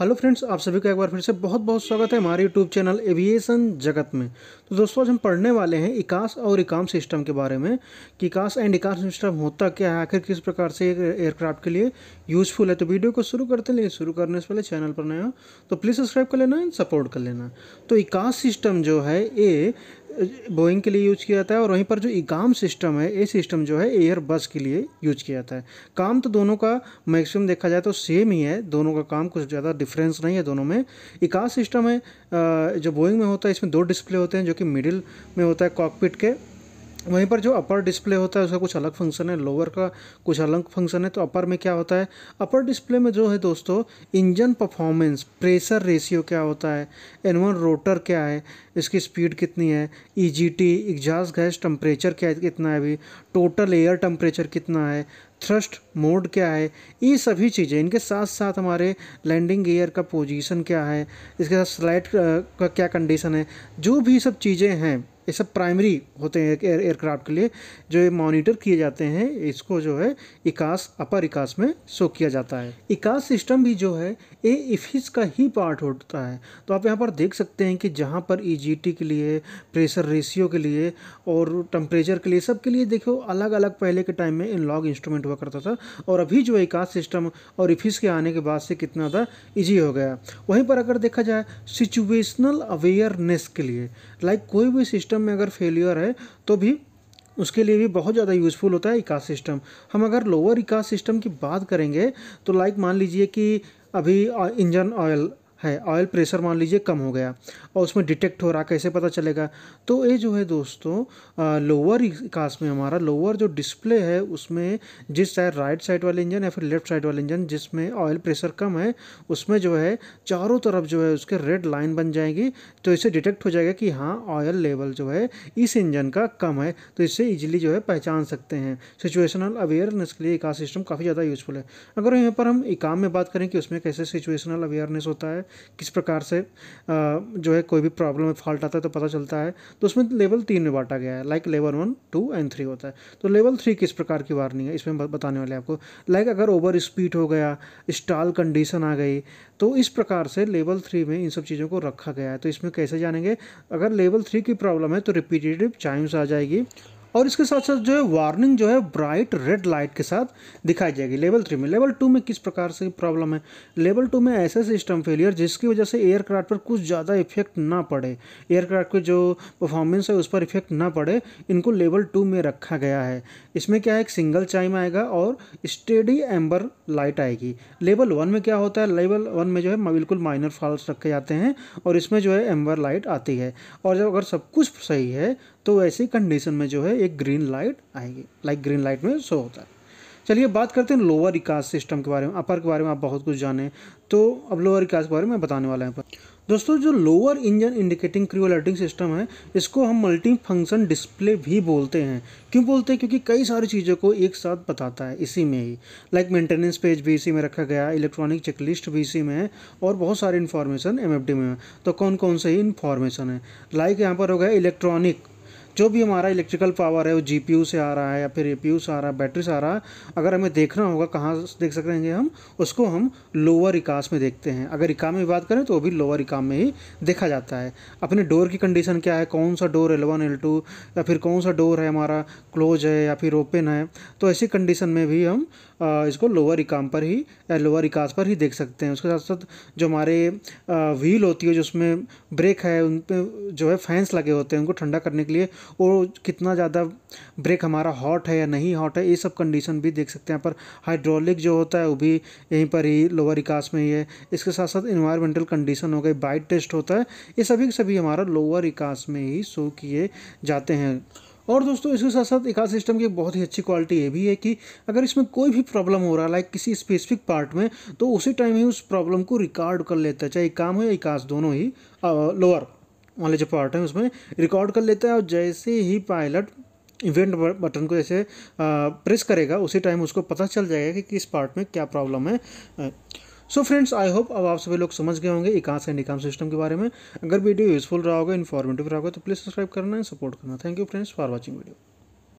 hello friends आप सभी का एक बार फिर से बहुत बहुत स्वागत है हमारे यूट्यूब चैनल एविएशन जगत में तो दोस्तों आज हम पढ़ने वाले हैं इकास और इकाम सिस्टम के बारे में कि इकास एंड इकाम सिस्टम होता क्या है आखिर किस प्रकार से एयरक्राफ्ट के लिए यूजफुल है तो वीडियो को शुरू करते हैं लेकिन शुरू करने से पहले चैनल पर नया तो प्लीज़ सब्सक्राइब कर लेना एंड सपोर्ट कर लेना तो इकास सिस्टम जो है ये बोइंग के लिए यूज़ किया जाता है और वहीं पर जो इकाम सिस्टम है ये सिस्टम जो है एयर बस के लिए यूज किया जाता है काम तो दोनों का मैक्सिमम देखा जाए तो सेम ही है दोनों का काम कुछ ज़्यादा डिफरेंस नहीं है दोनों में इकाम सिस्टम है जो बोइंग में होता है इसमें दो डिस्प्ले होते हैं जो कि मिडिल में होता है कॉकपिट के वहीं पर जो अपर डिस्प्ले होता है उसका कुछ अलग फंक्शन है लोअर का कुछ अलग फंक्शन है तो अपर में क्या होता है अपर डिस्प्ले में जो है दोस्तों इंजन परफॉर्मेंस प्रेशर रेशियो क्या होता है एन वन रोटर क्या है इसकी स्पीड कितनी है E G T exhaust gas temperature क्या कितना है अभी टोटल एयर टेम्परेचर कितना है थ्रस्ट मोड क्या है ये सभी चीज़ें इनके साथ साथ हमारे लैंडिंग एयर का पोजीशन क्या है इसके साथ स्लाइड का क्या कंडीशन है जो भी सब चीज़ें हैं ये सब प्राइमरी होते हैं एयर एयरक्राफ्ट के लिए जो ये मॉनिटर किए जाते हैं इसको जो है इकास अपर इकास में शो किया जाता है इकास सिस्टम भी जो है ये इफिस का ही पार्ट होता है तो आप यहाँ पर देख सकते हैं कि जहाँ पर ई e के लिए प्रेशर रेशियो के लिए और टम्परेचर के लिए सब के लिए देखो अलग अलग पहले के टाइम में लॉग इंस्ट्रूमेंट हुआ करता था और अभी जो एकाध सिस्टम और इफिस के आने के बाद से कितना ज़्यादा ईजी हो गया वहीं पर अगर देखा जाए सिचुएशनल अवेयरनेस के लिए लाइक कोई भी सिस्टम में अगर फेलियर है तो भी उसके लिए भी बहुत ज़्यादा यूज़फुल होता है इकास सिस्टम हम अगर लोअर इकास सिस्टम की बात करेंगे तो लाइक मान लीजिए कि अभी uh, इंजन ऑयल है ऑयल प्रेशर मान लीजिए कम हो गया और उसमें डिटेक्ट हो रहा कैसे पता चलेगा तो ये जो है दोस्तों लोअर कास्ट में हमारा लोअर जो डिस्प्ले है उसमें जिस साइड राइट साइड वाले इंजन या फिर लेफ्ट साइड वाले इंजन जिसमें ऑयल प्रेशर कम है उसमें जो है चारों तरफ जो है उसके रेड लाइन बन जाएगी तो इसे डिटेक्ट हो जाएगा कि हाँ ऑयल लेवल जो है इस इंजन का कम है तो इससे ईजिली जो है पहचान सकते हैं सिचुएशनल अवेयरनेस के लिए इका सिस्टम काफ़ी ज़्यादा यूजफुल है अगर यहाँ पर हम इकाम में बात करें कि उसमें कैसे सिचुएशनल अवेयरनेस होता है किस प्रकार से जो है कोई भी प्रॉब्लम में फॉल्ट आता है तो पता चलता है तो उसमें लेवल तीन में बांटा गया है like level one two and three होता है तो लेवल थ्री किस प्रकार की वार्निंग है इसमें बताने वाले आपको लाइक अगर ओवर स्पीड हो गया स्टॉल कंडीशन आ गई तो इस प्रकार से लेवल थ्री में इन सब चीज़ों को रखा गया है तो इसमें कैसे जानेंगे अगर लेवल थ्री की प्रॉब्लम है तो रिपीटेटिव चाइम्स आ जाएगी और इसके साथ साथ जो है वार्निंग जो है ब्राइट रेड लाइट के साथ दिखाई जाएगी लेवल थ्री में लेवल टू में किस प्रकार से प्रॉब्लम है लेवल टू में ऐसे सिस्टम फेलियर जिसकी वजह से एयरक्राफ्ट पर कुछ ज़्यादा इफेक्ट ना पड़े एयरक्राफ्ट के जो परफॉर्मेंस है उस पर इफेक्ट ना पड़े इनको लेवल टू में रखा गया है इसमें क्या है एक सिंगल चाइम आएगा और स्टेडी एम्बर लाइट आएगी लेवल वन में क्या होता है लेवल वन में जो है बिल्कुल माइनर फॉल्स रखे जाते हैं और इसमें जो है एम्बर लाइट आती है और जब अगर सब कुछ सही है तो ऐसी कंडीशन में जो है एक ग्रीन लाइट आएगी लाइक ग्रीन लाइट में शो होता है चलिए बात करते हैं लोअर इकास सिस्टम के बारे में अपर के बारे में आप बहुत कुछ जाने तो अब लोअर इकास के बारे में बताने वाला है दोस्तों जो lower engine indicating crew alerting system है इसको हम मल्टी फंक्शन डिस्प्ले भी बोलते हैं क्यों बोलते हैं क्योंकि कई सारी चीज़ों को एक साथ बताता है इसी में ही लाइक मेंटेनेंस पेज भी इसी में रखा गया इलेक्ट्रॉनिक चेकलिस्ट भी इसी में है और बहुत सारे इन्फॉर्मेशन एम में है तो कौन कौन से ही इन्फॉर्मेशन है लाइक यहाँ पर हो गया इलेक्ट्रॉनिक जो भी हमारा इलेक्ट्रिकल पावर है वो जी से आ रहा है या फिर ए से आ रहा है बैटरी से आ रहा है अगर हमें देखना होगा कहाँ देख सकेंगे हम उसको हम लोअर इकास में देखते हैं अगर इकाम में बात करें तो वो भी लोअर इकाम में ही देखा जाता है अपने डोर की कंडीशन क्या है कौन सा door L one L two या फिर कौन सा डोर है हमारा क्लोज है या फिर ओपन है तो ऐसी कंडीशन में भी हम इसको लोअर इकाम पर ही या लोअर इकास पर ही देख सकते हैं उसके साथ साथ जो हमारे व्हील होती है जो उसमें ब्रेक है उन पर जो है फैंस लगे होते हैं उनको ठंडा करने के लिए और कितना ज़्यादा ब्रेक हमारा हॉट है या नहीं हॉट है ये सब कंडीशन भी देख सकते हैं यहाँ पर हाइड्रोलिक जो होता है वो भी यहीं पर ही लोअर इकास में ही है इसके साथ साथ इन्वायरमेंटल कंडीशन हो गई बाइट टेस्ट होता है ये सभी सभी हमारा लोअर इकास में ही शो किए जाते हैं और दोस्तों इसके साथ साथ इकास सिस्टम की बहुत ही अच्छी क्वालिटी ये भी है कि अगर इसमें कोई भी प्रॉब्लम हो रहा है लाइक किसी स्पेसिफिक पार्ट में तो उसी टाइम ही उस प्रॉब्लम को रिकॉर्ड कर लेता है चाहे काम हो या इकास दोनों ही लोअर वाले जो पार्ट है उसमें रिकॉर्ड कर लेता है और जैसे ही पायलट इवेंट बटन को जैसे प्रेस करेगा उसी टाइम उसको पता चल जाएगा कि किस पार्ट में क्या प्रॉब्लम है सो फ्रेंड्स आई होप अब आप सभी लोग समझ गए होंगे इकास एंड इकाम सिस्टम के बारे में अगर वीडियो यूजफुल रहा होगा इन्फॉर्मेटिव रहा होगा तो प्लीज़ सब्सक्राइब करना है सपोर्ट करना thank you friends for watching video